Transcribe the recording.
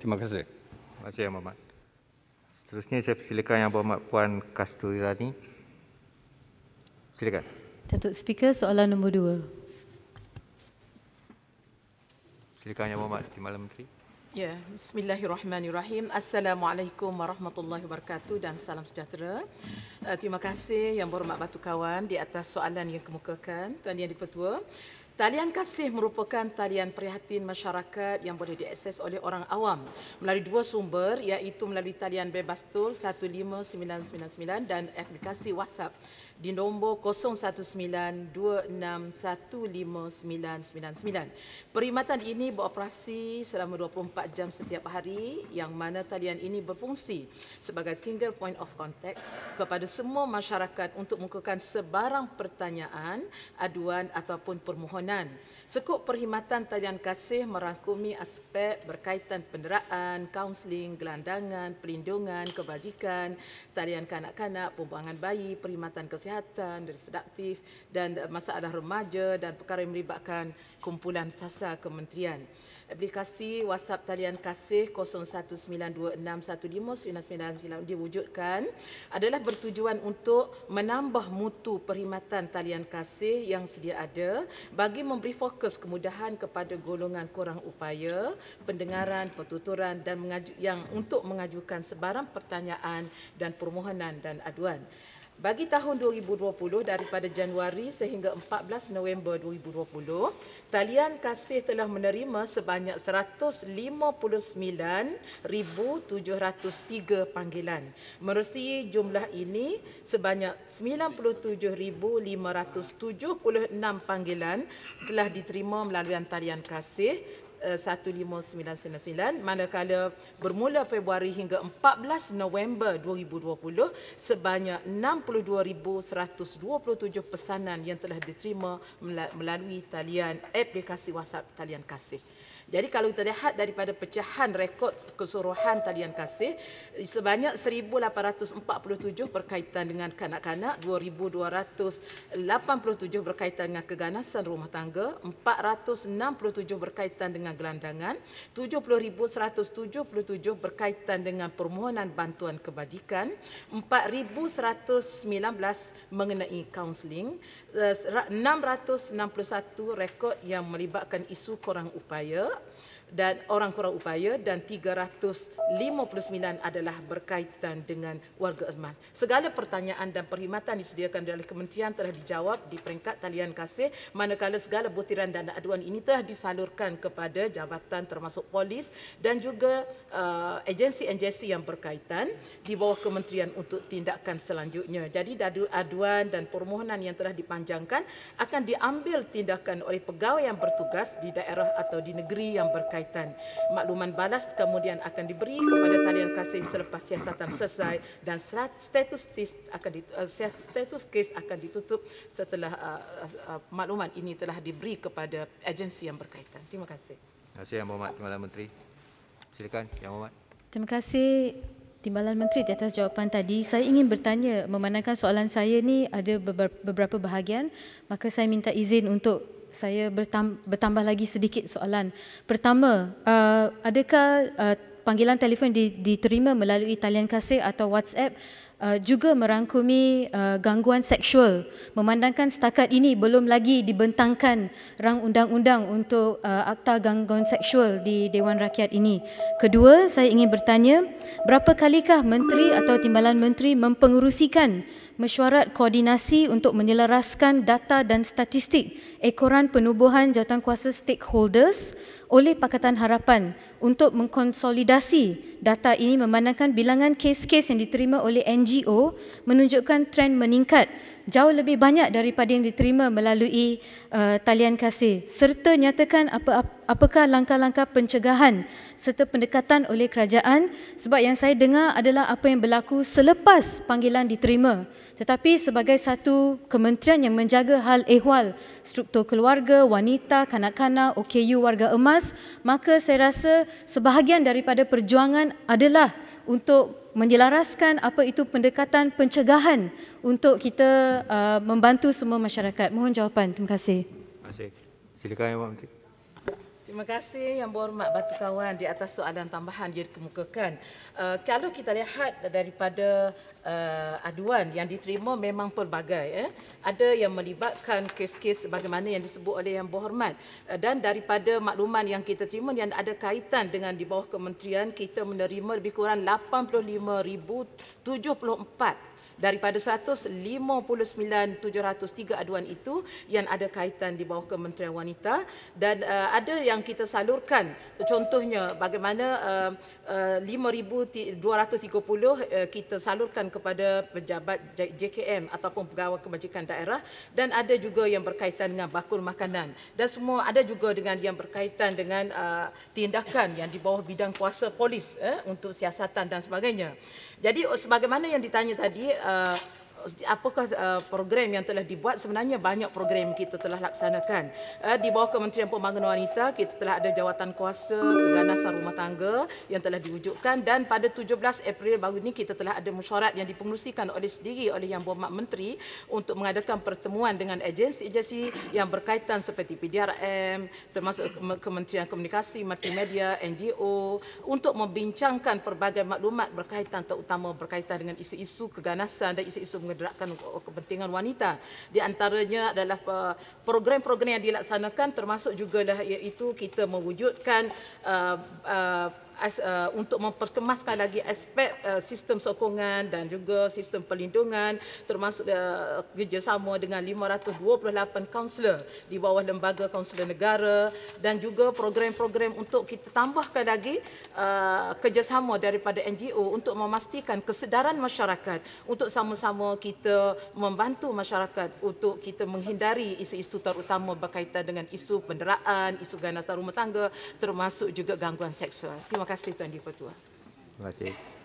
Terima kasih. Terima kasih Abang Mat. Seterusnya saya persilakan yang Abang Puan Kasturi Rani. Silakan. Datuk Speaker, soalan nombor dua. Silakan Yang Mohd Timbalan Menteri. Ya, bismillahirrahmanirrahim. Assalamualaikum warahmatullahi wabarakatuh dan salam sejahtera. Eh, terima kasih Yang Berhormat Batu Kawan di atas soalan yang kemukakan Tuan Yang di Pertua. Talian kasih merupakan talian prihatin masyarakat yang boleh diakses oleh orang awam melalui dua sumber iaitu melalui talian bebas tol 15999 dan aplikasi WhatsApp di nombor 019 Perkhidmatan ini beroperasi selama 24 jam setiap hari yang mana talian ini berfungsi sebagai single point of contact kepada semua masyarakat untuk mengukuhkan sebarang pertanyaan, aduan ataupun permohonan. Sekup perkhidmatan talian kasih merangkumi aspek berkaitan penderaan, kaunseling, gelandangan, perlindungan, kebajikan, talian kanak-kanak, pembuangan bayi, perkhidmatan kesihatan kesihatan, reproduktif dan eh, masalah remaja dan perkara yang melibatkan kumpulan sasa kementerian. Aplikasi WhatsApp talian kasih 0192615999 diwujudkan adalah bertujuan untuk menambah mutu perkhidmatan talian kasih yang sedia ada bagi memberi fokus kemudahan kepada golongan kurang upaya, pendengaran, pertuturan dan yang untuk mengajukan sebarang pertanyaan dan permohonan dan aduan bagi tahun 2020 daripada Januari sehingga 14 November 2020, talian kasih telah menerima sebanyak 159,703 panggilan. Merestui jumlah ini sebanyak 97,576 panggilan telah diterima melalui talian kasih 1599 manakala bermula Februari hingga 14 November 2020 sebanyak 62127 pesanan yang telah diterima melalui talian aplikasi WhatsApp talian kasih. Jadi kalau kita lihat daripada pecahan rekod keseluruhan talian kasih sebanyak 1847 berkaitan dengan kanak-kanak, 2287 berkaitan dengan keganasan rumah tangga, 467 berkaitan dengan dengan gelandangan 70177 berkaitan dengan permohonan bantuan kebajikan 4119 mengenai kaunseling 661 eh, rekod yang melibatkan isu korang upaya dan orang kurang upaya dan 359 adalah berkaitan dengan warga emas. Segala pertanyaan dan perkhidmatan disediakan oleh kementerian telah dijawab di peringkat talian kasih manakala segala butiran dan aduan ini telah disalurkan kepada jabatan termasuk polis dan juga uh, agensi-agensi yang berkaitan di bawah kementerian untuk tindakan selanjutnya. Jadi dadu aduan dan permohonan yang telah dipanjangkan akan diambil tindakan oleh pegawai yang bertugas di daerah atau di negeri yang berkaitan berkaitan. Makluman balas kemudian akan diberi kepada talian kasih selepas siasatan selesai dan status kes akan eh, status kes akan ditutup setelah eh, eh, makluman ini telah diberi kepada agensi yang berkaitan. Terima kasih. Terima kasih Yang Berhormat Timbalan Menteri. Silakan Yang Berhormat. Terima kasih Timbalan Menteri di atas jawapan tadi. Saya ingin bertanya memandangkan soalan saya ni ada beberapa bahagian maka saya minta izin untuk saya bertambah, lagi sedikit soalan. Pertama, uh, adakah uh, panggilan telefon di, diterima melalui talian kasih atau WhatsApp uh, juga merangkumi uh, gangguan seksual? Memandangkan setakat ini belum lagi dibentangkan rang undang-undang untuk uh, akta gangguan seksual di Dewan Rakyat ini. Kedua, saya ingin bertanya, berapa kalikah menteri atau timbalan menteri mempengerusikan mesyuarat koordinasi untuk menyelaraskan data dan statistik ekoran penubuhan kuasa stakeholders oleh Pakatan Harapan untuk mengkonsolidasi data ini memandangkan bilangan kes-kes yang diterima oleh NGO menunjukkan trend meningkat jauh lebih banyak daripada yang diterima melalui uh, talian kasih serta nyatakan apa apakah langkah-langkah pencegahan serta pendekatan oleh kerajaan sebab yang saya dengar adalah apa yang berlaku selepas panggilan diterima tetapi sebagai satu kementerian yang menjaga hal ehwal struktur keluarga, wanita, kanak-kanak, OKU warga emas maka saya rasa sebahagian daripada perjuangan adalah untuk menjelaraskan apa itu pendekatan pencegahan untuk kita uh, membantu semua masyarakat. Mohon jawapan. Terima kasih. Terima kasih. Silakan Yang Menteri. Terima kasih yang berhormat Batu Kawan di atas soalan tambahan yang dikemukakan. Uh, kalau kita lihat daripada uh, aduan yang diterima memang pelbagai. Eh. Ada yang melibatkan kes-kes bagaimana yang disebut oleh yang berhormat. Uh, dan daripada makluman yang kita terima yang ada kaitan dengan di bawah kementerian, kita menerima lebih kurang 85,074 daripada 159,703 aduan itu yang ada kaitan di bawah Kementerian Wanita dan uh, ada yang kita salurkan contohnya bagaimana uh, uh, 5,230 uh, kita salurkan kepada pejabat JKM ataupun pegawai kebajikan daerah dan ada juga yang berkaitan dengan bakul makanan dan semua ada juga dengan yang berkaitan dengan uh, tindakan yang di bawah bidang kuasa polis eh, untuk siasatan dan sebagainya. Jadi sebagaimana yang ditanya tadi uh, uh, apakah uh, program yang telah dibuat sebenarnya banyak program kita telah laksanakan uh, di bawah Kementerian Pembangunan Wanita kita telah ada jawatan kuasa keganasan rumah tangga yang telah diwujudkan dan pada 17 April baru ini kita telah ada mesyuarat yang dipengerusikan oleh sendiri oleh Yang Berhormat Menteri untuk mengadakan pertemuan dengan agensi-agensi yang berkaitan seperti PDRM termasuk Kementerian Komunikasi Multimedia, NGO untuk membincangkan pelbagai maklumat berkaitan terutama berkaitan dengan isu-isu keganasan dan isu-isu menggerakkan kepentingan wanita. Di antaranya adalah uh, program-program yang dilaksanakan termasuk juga iaitu kita mewujudkan uh, uh, as, uh, untuk memperkemaskan lagi aspek uh, sistem sokongan dan juga sistem perlindungan termasuk uh, kerjasama dengan 528 kaunselor di bawah lembaga kaunselor negara dan juga program-program untuk kita tambahkan lagi uh, kerjasama daripada NGO untuk memastikan kesedaran masyarakat untuk sama-sama kita membantu masyarakat untuk kita menghindari isu-isu terutama berkaitan dengan isu penderaan, isu ganas rumah tangga termasuk juga gangguan seksual. Terima kasih kasih Tuan Dipertua. Terima kasih.